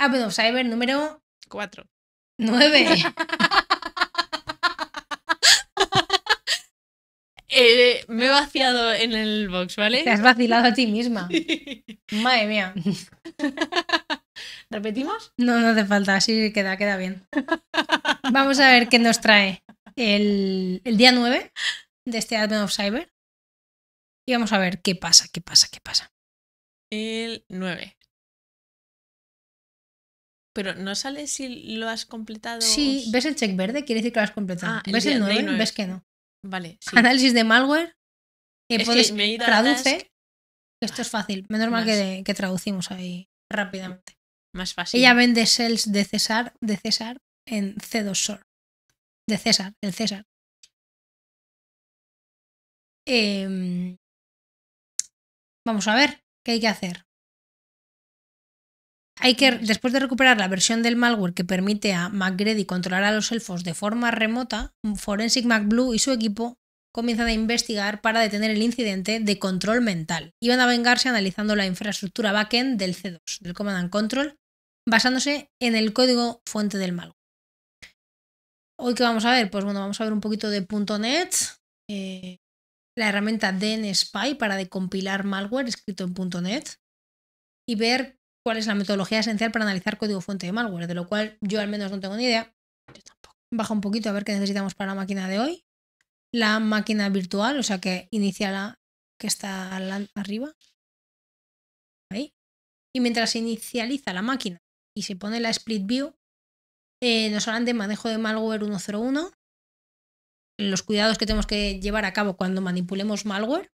Ah, of Cyber número 4. 9. Eh, me he vaciado en el box, ¿vale? Te has vacilado a ti misma. Madre mía. ¿Repetimos? No, no hace falta, así queda, queda bien. Vamos a ver qué nos trae el, el día 9 de este Advent of Cyber. Y vamos a ver qué pasa, qué pasa, qué pasa. El 9. Pero no sale si lo has completado. Sí, ves el check verde, quiere decir que lo has completado. Ah, ves el 9, ves que no. Vale. Análisis de malware. Que puedes, traduce. esto es fácil. Menos mal que, traducimos ahí rápidamente. Más fácil. Ella vende sales de César, de César en C2 Sor. De César, el César. Em, vamos a ver qué hay que hacer. Hay que, después de recuperar la versión del malware que permite a McGreddy controlar a los elfos de forma remota, Forensic MacBlue y su equipo comienzan a investigar para detener el incidente de control mental. Iban a vengarse analizando la infraestructura backend del C2, del Command and Control, basándose en el código fuente del malware. Hoy que vamos a ver, pues bueno, vamos a ver un poquito de .NET, eh, la herramienta DNSpy para decompilar malware escrito en .NET y ver cuál es la metodología esencial para analizar código fuente de malware, de lo cual yo al menos no tengo ni idea. Baja un poquito a ver qué necesitamos para la máquina de hoy. La máquina virtual, o sea que inicia la que está arriba. Ahí. Y mientras se inicializa la máquina y se pone la split view, eh, nos hablan de manejo de malware 101, los cuidados que tenemos que llevar a cabo cuando manipulemos malware,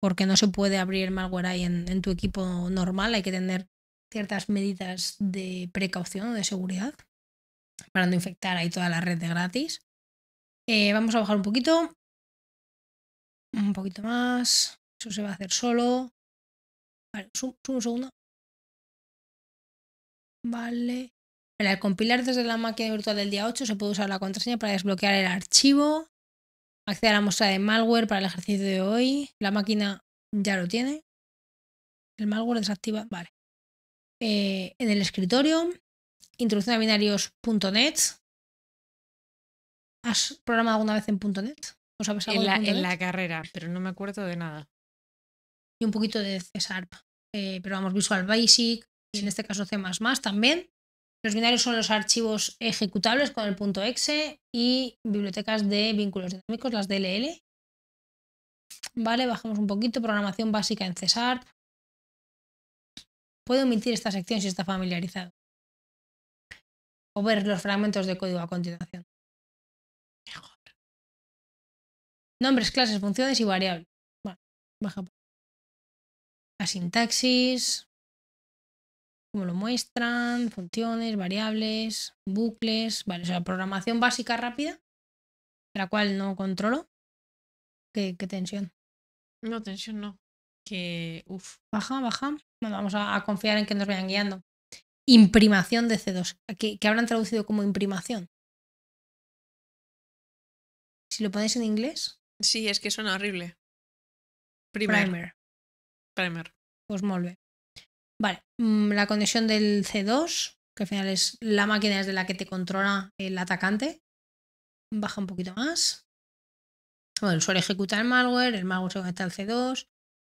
porque no se puede abrir malware ahí en tu equipo normal, hay que tener ciertas medidas de precaución o de seguridad para no infectar ahí toda la red de gratis. Eh, vamos a bajar un poquito. Un poquito más. Eso se va a hacer solo. Vale, subo, un segundo. Vale. Vale, al compilar desde la máquina virtual del día 8 se puede usar la contraseña para desbloquear el archivo, acceder a la muestra de malware para el ejercicio de hoy. La máquina ya lo tiene. El malware desactiva. Vale. Eh, en el escritorio, introducción a binarios.net. ¿Has programado alguna vez en .net? ¿Os en, la, en la carrera, pero no me acuerdo de nada. Y un poquito de C eh, pero vamos, Visual Basic, y en este caso C también. Los binarios son los archivos ejecutables con el .exe y bibliotecas de vínculos dinámicos, las DLL. Vale, bajamos un poquito, programación básica en C Puedo omitir esta sección si está familiarizado. O ver los fragmentos de código a continuación. Nombres, clases, funciones y variables. Bueno, baja. La sintaxis. Como lo muestran, funciones, variables, bucles. Vale, o sea, programación básica rápida, la cual no controlo. qué tensión. No, tensión no que, uff, baja, baja. Bueno, vamos a, confiar en que nos vayan guiando. Imprimación de C2, ¿Qué habrán traducido como imprimación. Si lo ponéis en inglés. Sí, es que suena horrible. Primer. Primer. Pues molve. Vale, mm, la conexión del C2, que al final es la máquina de la que te controla el atacante. Baja un poquito más. Bueno, suele ejecutar el malware, el malware se conecta al C2,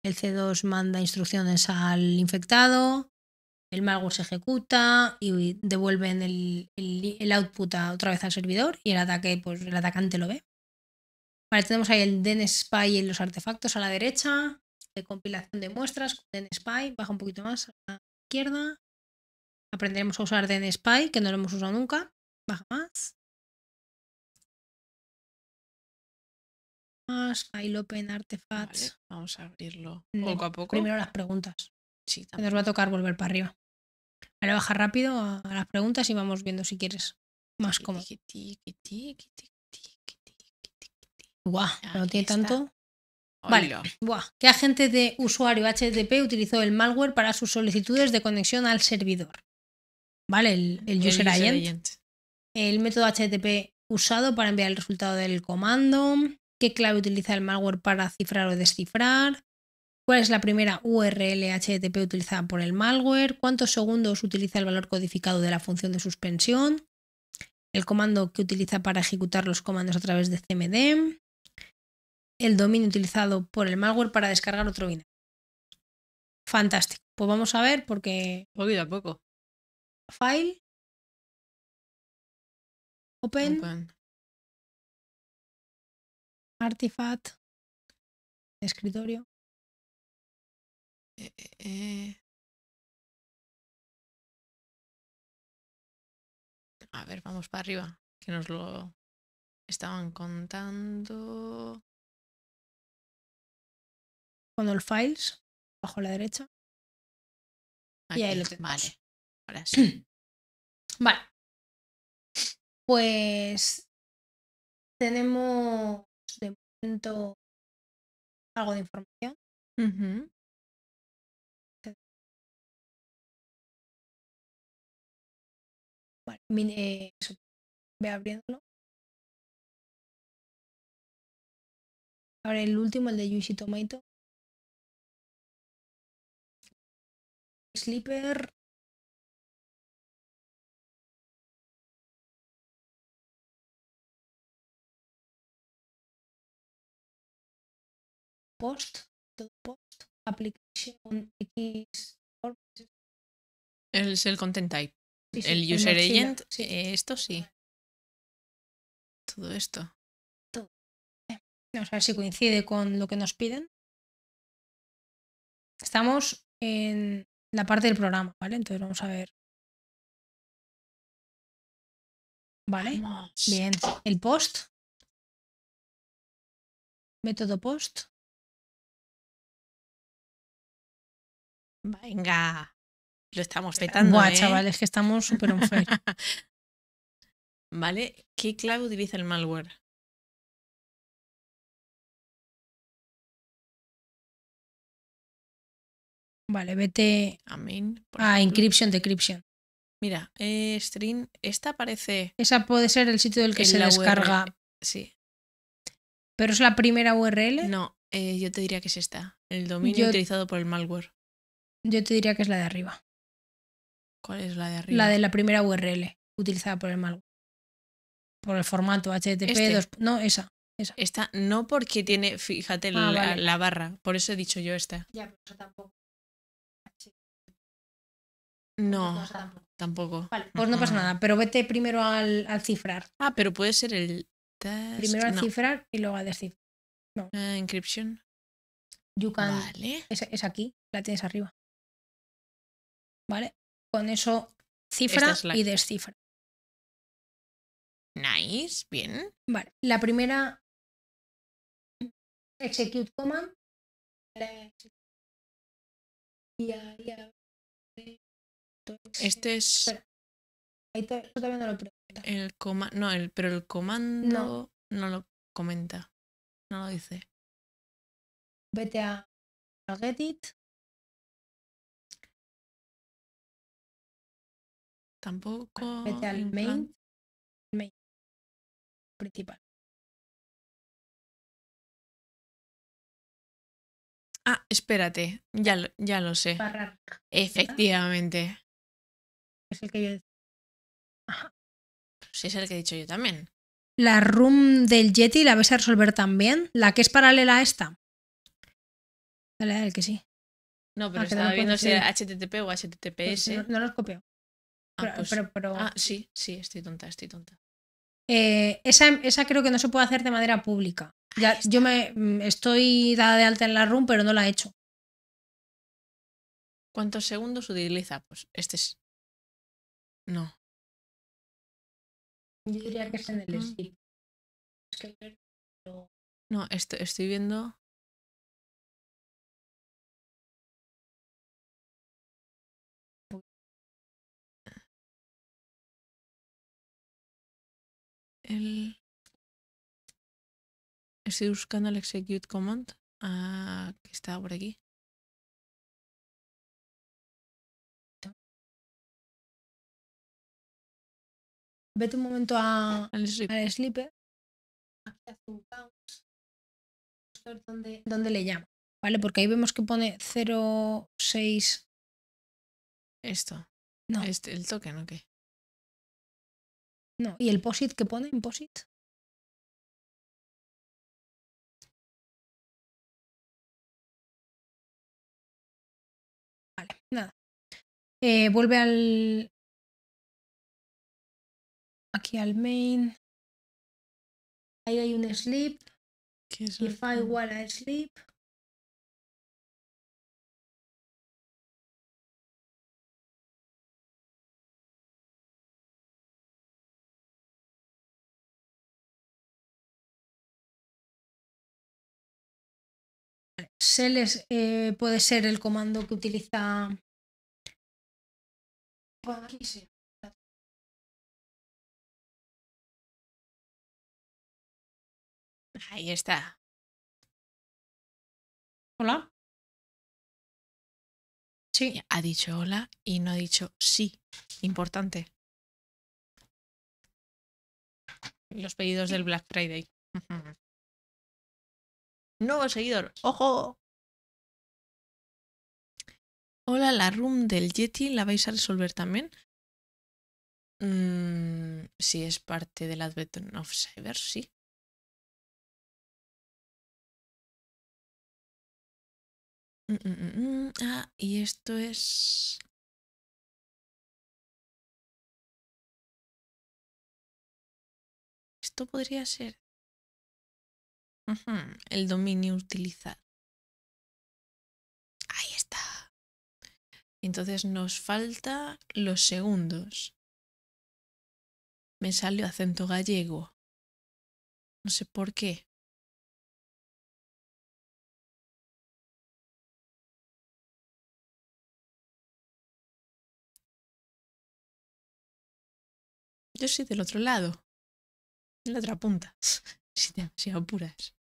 el C2 manda instrucciones al infectado, el malware se ejecuta y devuelven el, output otra vez al servidor y el ataque, pues el atacante lo ve. tenemos ahí el DNSpy spy en los artefactos a la derecha, de compilación de muestras con DNSpy, baja un poquito más a la izquierda. Aprenderemos a usar DNSpy, que no lo hemos usado nunca, baja más. file Open Artefacts. vamos a abrirlo poco a poco. Primero las preguntas. Sí, Nos va a tocar volver para arriba. Ahora baja rápido a, las preguntas y vamos viendo si quieres. Más cómodo. no tiene tanto. Vale. Buah. ¿Qué agente de usuario HTTP utilizó el malware para sus solicitudes de conexión al servidor? Vale, el, el, user, agent. El método HTTP usado para enviar el resultado del comando qué clave utiliza el malware para cifrar o descifrar, cuál es la primera URL HTTP utilizada por el malware, cuántos segundos utiliza el valor codificado de la función de suspensión, el comando que utiliza para ejecutar los comandos a través de CMD, el dominio utilizado por el malware para descargar otro binario. Fantástico. Pues vamos a ver porque... Poquito a poco. File. Open. Artifact, escritorio. Eh, eh, eh. A ver, vamos para arriba, que nos lo estaban contando. el Files, bajo la derecha. Y ahí lo tenemos. ahora sí. vale. Pues tenemos de momento algo de información. Vale, voy ve abriéndolo. Ahora el último, el de Yushi Tomato. Sleeper post, todo post, application X. Es el content type. el user agent, eh, esto sí. Todo esto. Todo. Eh, vamos a ver si coincide con lo que nos piden. Estamos en la parte del programa, ¿vale? Entonces vamos a ver. Vale. Bien. El post. Método post. Venga, lo estamos eh, petando. Buah, ¿eh? chavales, que estamos súper ¿Vale? ¿Qué clave utiliza el malware? Vale, vete a, encryption, decryption. Mira, eh, string, esta parece. Esa puede ser el sitio del que se descarga. Sí. ¿Pero es la primera URL? No, yo te diría que es esta. El dominio utilizado por el malware. Yo te diría que es la de arriba. ¿Cuál es la de arriba? La de la primera URL utilizada por el malware. Por el formato HTTP. Este. no, esa, Esta no porque tiene, fíjate, ah, la, barra. Por eso he dicho yo esta. Ya, tampoco. No, tampoco. tampoco. Vale, pues no pasa nada, pero vete primero al, al cifrar. Ah, pero puede ser el Primero al cifrar y luego al descifrar. No. Ah, encryption. You can. Vale. es, aquí, la tienes arriba. ¿Vale? Con eso cifra y descifra. Nice, bien. Vale, la primera execute command. Este es. El coma... No, el... pero el comando no. lo comenta. No lo dice. Vete a, a it. Tampoco. Vete main, main. Principal. Ah, espérate. Ya lo, ya lo sé. Efectivamente. Es el que yo Sí, es el que he dicho yo también. ¿La room del Yeti la vas a resolver también? ¿La que es paralela a esta? Dale, el que sí. No, pero ah, estaba viendo si era HTTP o HTTPS. Pues no, lo los copio. Ah, pues ah, sí, sí, estoy tonta, estoy tonta. Eh, esa, esa, creo que no se puede hacer de manera pública. Ya, yo me mm, estoy dada de alta en la room, pero no la he hecho. ¿Cuántos segundos utiliza? Pues este es. No. Yo diría que es en el mm. skip. No, estoy viendo. Estoy buscando el execute command ah, que está por aquí. Vete un momento a, al slipper. Aquí dónde, dónde le llamo. ¿Vale? Porque ahí vemos que pone 06. Esto. No. Este, el token, ok. qué? No, ¿y el POSIT que pone? ¿En POSIT? Vale, nada. Eh, vuelve al... Aquí al main. Ahí hay un sleep. que es If I sleep. se eh, puede ser el comando que utiliza. Ahí está. Hola. Sí. Ha dicho hola y no ha dicho sí. Importante. Los pedidos del Black Friday. Nuevo seguidor. ¡Ojo! Hola, la room del Yeti, ¿la vais a resolver también? Mm, si es parte del Advent of Cyber, sí. Mm, mm, ah, y esto es... Esto podría ser... El dominio utilizado. Ahí está. Entonces nos falta los segundos. Me salió acento gallego. No sé por qué. Yo soy del otro lado, en la otra punta, si te demasiado puras.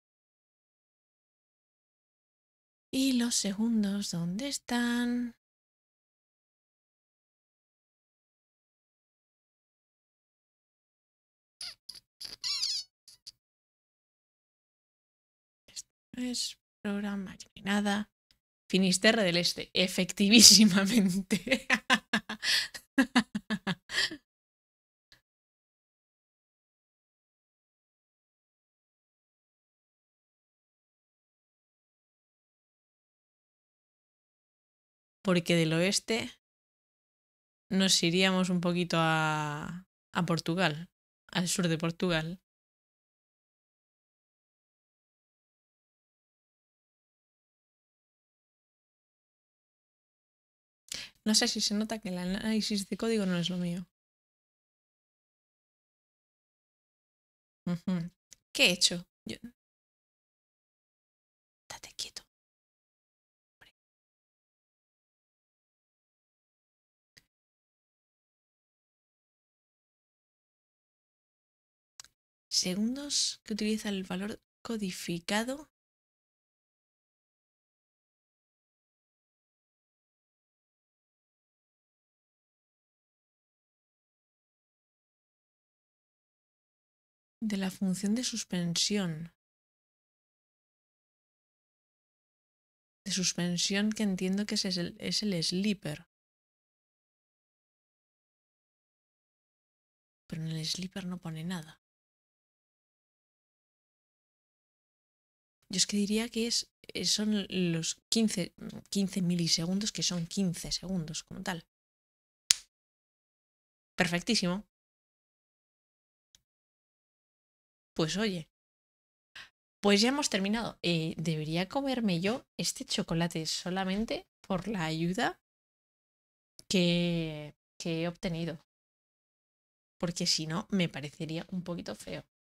Y los segundos, ¿dónde están? es programa ni nada. Finisterre del Este, efectivísimamente. porque del oeste nos iríamos un poquito a, a Portugal, al sur de Portugal. No sé si se nota que el análisis de código no es lo mío. ¿Qué he hecho? segundos que utiliza el valor codificado de la función de suspensión. De suspensión que entiendo que es el, es slipper. Pero en el slipper no pone nada. Yo es que diría que es, eh, son los 15, milisegundos, que son 15 segundos como tal. Perfectísimo. Pues oye, pues ya hemos terminado. Eh, ¿Debería comerme yo este chocolate solamente por la ayuda que, que he obtenido? Porque si no, me parecería un poquito feo.